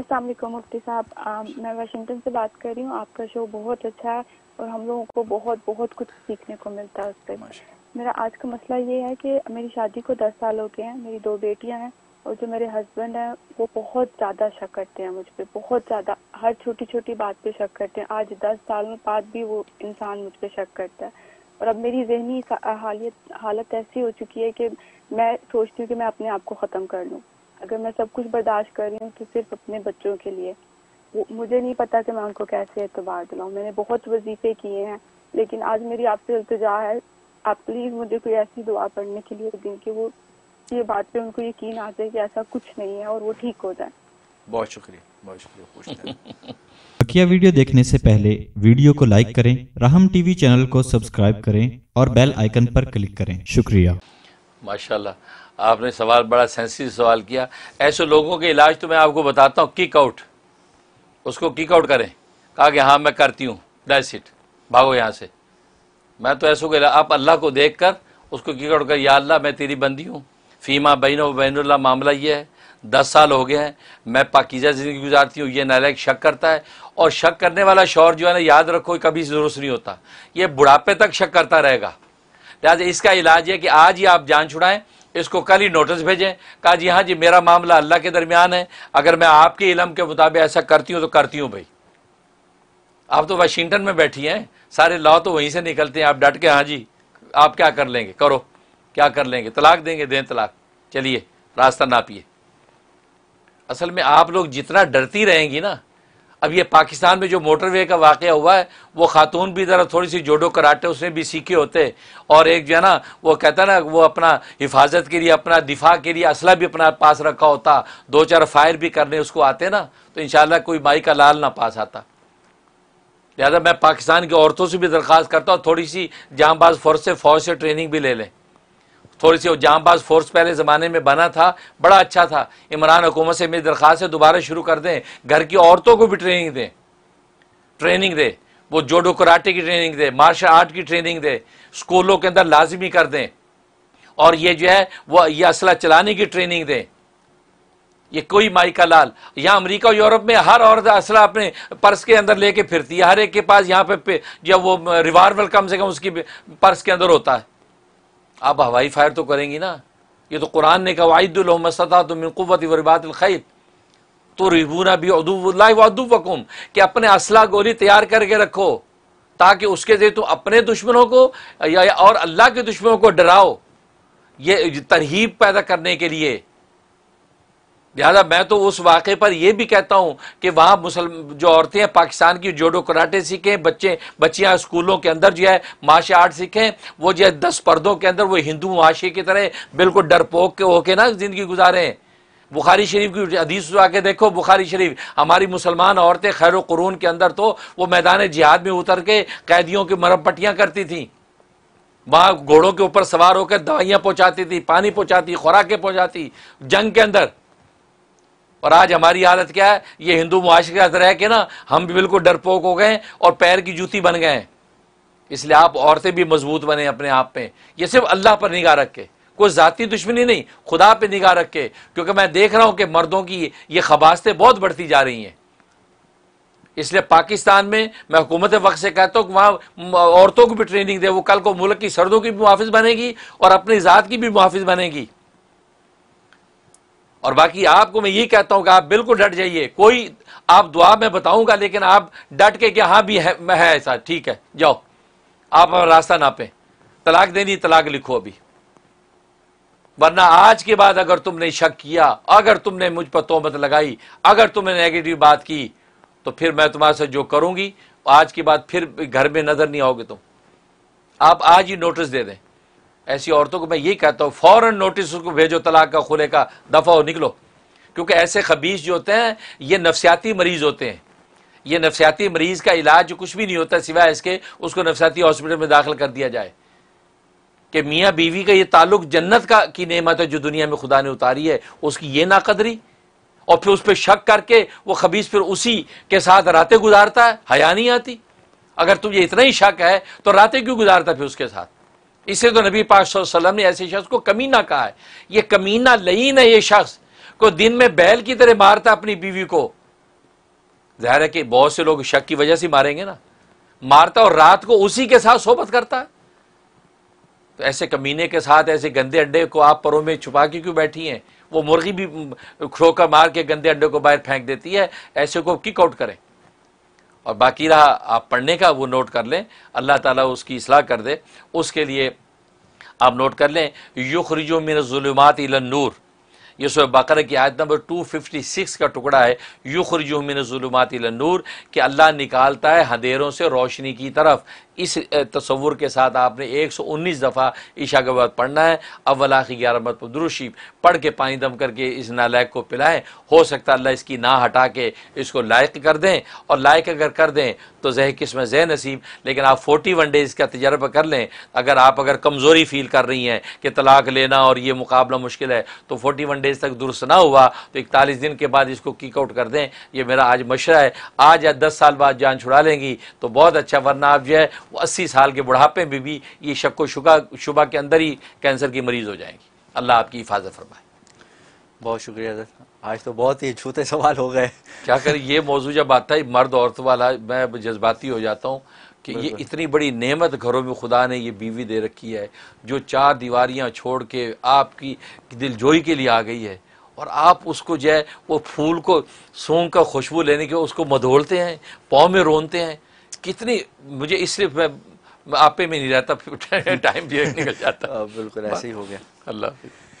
अस्सलाम वालेकुम मुफ्ती साहब um, मैं वाशिंगटन से बात कर रही हूँ आपका शो बहुत अच्छा है और हम लोगों को बहुत बहुत कुछ सीखने को मिलता है उससे मेरा आज का मसला ये है कि मेरी शादी को दस साल हो गए हैं मेरी दो बेटियां हैं और जो मेरे हस्बैंड हैं वो बहुत ज़्यादा शक करते हैं मुझ पर बहुत ज़्यादा हर छोटी छोटी बात पे शक करते हैं आज दस साल में बाद भी वो इंसान मुझ पर शक करता है और अब मेरी जहनी हालत ऐसी हो चुकी है कि मैं सोचती हूँ कि मैं अपने आप को ख़त्म कर लूँ अगर मैं सब कुछ बर्दाश्त कर रही हूँ तो सिर्फ अपने बच्चों के लिए वो मुझे नहीं पता कि मैं उनको कैसे एतबार दिलाऊँ मैंने बहुत वजीफे किए हैं लेकिन आज मेरी आपसे अल्तजा है आप प्लीज़ मुझे कोई ऐसी दुआ पढ़ने के लिए दें कि वो ये बात पे उनको यकीन आ जाए कि ऐसा कुछ नहीं है और वो ठीक हो जाए बहुत शुक्रिया बहुत बकिया वीडियो देखने से पहले वीडियो को लाइक करें रहम टीवी चैनल को सब्सक्राइब करें और बेल आइकन पर क्लिक करें शुक्रिया माशाल्लाह आपने सवाल बड़ा सेंसिटिव सवाल किया ऐसे लोगों के इलाज तो मैं आपको बताता हूँ किक आउट उसको किक आउट करें कहा कि हाँ मैं करती हूँ दैट्स इट भागो यहाँ से मैं तो ऐसो को आप अल्लाह को देख कर उसको किक आउट कर या अल्लाह मैं तेरी बंदी हूँ फीमा बहन बैनुल्ला मामला ये है दस साल हो गए हैं मैं पाकिजा ज़िंदगी गुजारती हूँ ये नालायक शक करता है और शक करने वाला शौर जो है ना याद रखो कभी जरूरत नहीं होता ये बुढ़ापे तक शक करता रहेगा लिहाजा इसका इलाज है कि आज ही आप जान छुड़ाएं इसको कल ही नोटिस भेजें कहा जी हाँ जी मेरा मामला अल्लाह के दरमियान है अगर मैं आपके इलम के मुताबिक ऐसा करती हूँ तो करती हूँ भाई आप तो वाशिंगटन में बैठी हैं सारे लॉ तो वहीं से निकलते हैं आप डट के हाँ जी आप क्या कर लेंगे करो क्या कर लेंगे तलाक देंगे दें तलाक चलिए रास्ता नापिए असल में आप लोग जितना डरती रहेंगी ना अब ये पाकिस्तान में जो मोटरवे का वाक़ हुआ है वो खातून भी ज़रा थोड़ी सी जोडो कराटे उसने भी सीखे होते और एक जो है ना वो कहता ना वो अपना हिफाजत के लिए अपना दिफा के लिए असला भी अपना पास रखा होता दो चार फायर भी करने उसको आते ना तो इन कोई माई का लाल ना पास आता लिहाजा मैं पाकिस्तान की औरतों से भी दरख्वास्त करता हूँ थोड़ी सी जामबाज फौज से फौज से ट्रेनिंग भी ले लें थोड़ी सी जामबाज फोर्स पहले ज़माने में बना था बड़ा अच्छा था इमरान हुकूमत से मेरी दरख्वास्त है दोबारा शुरू कर दें घर की औरतों को भी ट्रेनिंग दें ट्रेनिंग दे वो जोडो कराटे की ट्रेनिंग दे मार्शल आर्ट की ट्रेनिंग दे स्कूलों के अंदर लाजमी कर दें और ये जो है वह यह असला चलाने की ट्रेनिंग दें ये कोई माई का लाल यहाँ अमरीका और यूरोप में हर औरत असला अपने पर्स के अंदर लेके फिरती है हर एक के पास यहाँ पे, पे जब वो रिवाल्वर कम से कम उसकी पर्स के अंदर होता है आप हवाई फायर तो करेंगी ना ये तो कुरान ने कहा वाहिदुलमसता तो मिनकुवत वरबातलखैब तो रिबूना भी अदुबुल्लादुबकुम कि अपने असला गोली तैयार करके रखो ताकि उसके जरिए तुम अपने दुश्मनों को या और अल्लाह के दुश्मनों को डराओ ये तरहीब पैदा करने के लिए लिहाजा मैं तो उस वाक़े पर यह भी कहता हूँ कि वहाँ मुसलम जो औरतें हैं पाकिस्तान की जोडो कराटे सीखें बच्चे बच्चियाँ स्कूलों के अंदर जो है मार्शल आर्ट सीखें वो जो है दस पर्दों के अंदर वो हिंदू माशे की तरह बिल्कुल डरपोक के होके ना ज़िंदगी गुजारें बुखारी शरीफ की हदीस आके देखो बुखारी शरीफ हमारी मुसलमान औरतें खैर क़रून के अंदर तो वो मैदान जिहाद में उतर के कैदियों की मरम पट्टियाँ करती थी वहाँ घोड़ों के ऊपर सवार होकर दवाइयाँ पहुँचाती थी पानी पहुँचाती खुराकें पहुँचाती जंग के अंदर और आज हमारी आदत क्या है ये हिंदू मुआशरे का रह के ना हम भी बिल्कुल डरपोक हो गए और पैर की जूती बन गए इसलिए आप औरतें भी मजबूत बने अपने आप में ये सिर्फ अल्लाह पर निगाह रख के कोई ज़ाती दुश्मनी नहीं खुदा पे निगाह रख के क्योंकि मैं देख रहा हूँ कि मर्दों की ये खबास्तें बहुत बढ़ती जा रही हैं इसलिए पाकिस्तान में मैं हुकूमत वक्त से कहता हूँ कि वहाँ औरतों को भी ट्रेनिंग दे वो कल को मुल्क की सर्दों की भी मुहाफ़ बनेगी और अपनी ज़ात की भी मुहाफ़ बनेगी और बाकी आपको मैं ये कहता हूं कि आप बिल्कुल डट जाइए कोई आप दुआ में बताऊंगा लेकिन आप डट के कि हाँ भी है मैं है ऐसा ठीक है जाओ आप रास्ता नापे तलाक देनी तलाक लिखो अभी वरना आज के बाद अगर तुमने शक किया अगर तुमने मुझ पर तोहमत लगाई अगर तुमने नेगेटिव बात की तो फिर मैं तुम्हारे साथ जो करूंगी आज के बाद फिर घर में नजर नहीं आओगे तुम आप आज ही नोटिस दे दें ऐसी औरतों को मैं यही कहता हूँ फौरन नोटिस उसको भेजो तलाक का खुले का दफ़ा हो निकलो क्योंकि ऐसे खबीज जो होते हैं ये नफसियाती मरीज़ होते हैं ये नफसियाती मरीज़ का इलाज कुछ भी नहीं होता सिवाय इसके उसको नफसियाती हॉस्पिटल में दाखिल कर दिया जाए कि मियाँ बीवी का ये ताल्लुक जन्नत का की नेमत है जो दुनिया में खुदा ने उतारी है उसकी ये नाकदरी और फिर उस पर शक करके वो खबीज फिर उसी के साथ रातें गुजारता है हया नहीं आती अगर ये इतना ही शक है तो रातें क्यों गुजारता फिर उसके साथ इसे तो नबी पाक वसल्लम ने ऐसे शख्स को कमीना कहा है ये कमीना लईन है ये शख्स को दिन में बैल की तरह मारता अपनी बीवी को जाहिर है कि बहुत से लोग शक की वजह से मारेंगे ना मारता और रात को उसी के साथ सोबत करता है तो ऐसे कमीने के साथ ऐसे गंदे अंडे को आप परों में छुपा के क्यों बैठी हैं वो मुर्गी भी खोकर मार के गंदे अंडे को बाहर फेंक देती है ऐसे को किक आउट करें और बाकी रहा आप पढ़ने का वो नोट कर लें अल्लाह ताला उसकी असलाह कर दे उसके लिए आप नोट कर लें युखरजो मिनजुलमात नूर ये सो बकर की आयत नंबर 256 का टुकड़ा है युखर जुमिनजुलमात नूर कि अल्लाह निकालता है हदेरों से रोशनी की तरफ इस तस्वुर के साथ आपने एक सौ उन्नीस दफ़ा ईशा के बाद पढ़ना है अवला की ग्यारह मत दुरुशी पढ़ के पानी दम करके इस नालायक को पिलाएं हो सकता अल्लाह इसकी ना हटा के इसको लायक कर दें और लायक अगर कर दें तो जह किस्म जह नसीब लेकिन आप फोर्टी वन डेज़ का तजर्बा कर लें अगर आप अगर कमज़ोरी फील कर रही हैं कि तलाक लेना और ये मुकाबला मुश्किल है तो फोर्टी वन डेज डेज तक दुरुस्त ना हुआ तो इकतालीस दिन के बाद इसको किक आउट कर दें ये मेरा आज मशरा है आज या दस साल बाद जान छुड़ा लेंगी तो बहुत अच्छा वरना आप जो है वो अस्सी साल के बुढ़ापे में भी ये शक शुबा शुबा के अंदर ही कैंसर की मरीज़ हो जाएंगी अल्लाह आपकी हिफाजत फरमाए बहुत शुक्रिया सर आज तो बहुत ही छूते सवाल हो गए क्या करें ये मौजूद जब आता है मर्द औरत वाला मैं जज्बाती हो जाता हूँ कि ये इतनी बड़ी नेमत घरों में खुदा ने ये बीवी दे रखी है जो चार दीवारियाँ छोड़ के आपकी दिलजोई के लिए आ गई है और आप उसको जो है वो फूल को सूंघ का खुशबू लेने के उसको मधोलते हैं पाँव में रोनते हैं कितनी मुझे इसलिए मैं आपे में नहीं रहता टाइम भी निकल जाता हाँ, बिल्कुल ऐसे ही हो गया अल्लाह